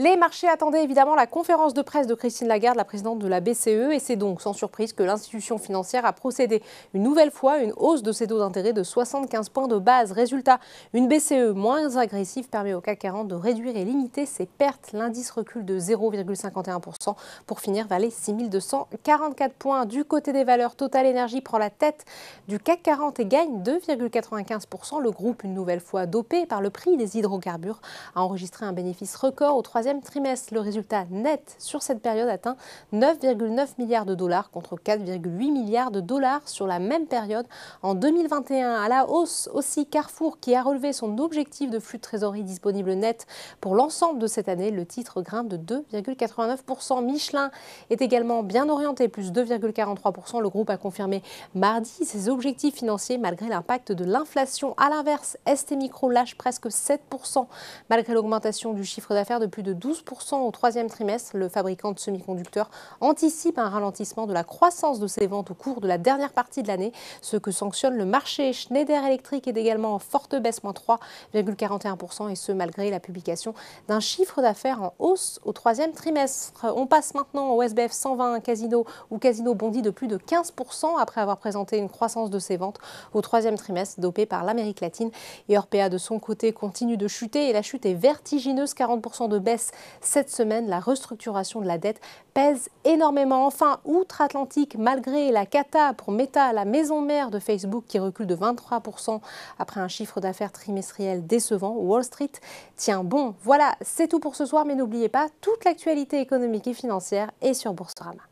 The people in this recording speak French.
Les marchés attendaient évidemment la conférence de presse de Christine Lagarde, la présidente de la BCE, et c'est donc sans surprise que l'institution financière a procédé une nouvelle fois à une hausse de ses taux d'intérêt de 75 points de base. Résultat, une BCE moins agressive permet au CAC 40 de réduire et limiter ses pertes. L'indice recule de 0,51% pour finir vers les 6244 points. Du côté des valeurs, Total Energy prend la tête du CAC 40 et gagne 2,95%. Le groupe, une nouvelle fois dopé par le prix des hydrocarbures, a enregistré un bénéfice record au troisième trimestre. Le résultat net sur cette période atteint 9,9 milliards de dollars contre 4,8 milliards de dollars sur la même période en 2021. À la hausse aussi Carrefour qui a relevé son objectif de flux de trésorerie disponible net pour l'ensemble de cette année. Le titre grimpe de 2,89%. Michelin est également bien orienté, plus 2,43%. Le groupe a confirmé mardi ses objectifs financiers malgré l'impact de l'inflation. À l'inverse, ST Micro lâche presque 7% malgré l'augmentation du chiffre d'affaires de plus de 12% au troisième trimestre. Le fabricant de semi-conducteurs anticipe un ralentissement de la croissance de ses ventes au cours de la dernière partie de l'année, ce que sanctionne le marché. Schneider Electric est également en forte baisse, moins 3,41%, et ce malgré la publication d'un chiffre d'affaires en hausse au troisième trimestre. On passe maintenant au SBF 120 Casino, où Casino bondit de plus de 15% après avoir présenté une croissance de ses ventes au troisième trimestre, dopée par l'Amérique latine. Et Orpea, de son côté, continue de chuter, et la chute est vertigineuse, 40% de baisse cette semaine. La restructuration de la dette pèse énormément. Enfin, outre-Atlantique, malgré la cata pour Meta, la maison mère de Facebook qui recule de 23% après un chiffre d'affaires trimestriel décevant, Wall Street tient bon. Voilà, c'est tout pour ce soir, mais n'oubliez pas, toute l'actualité économique et financière est sur Boursorama.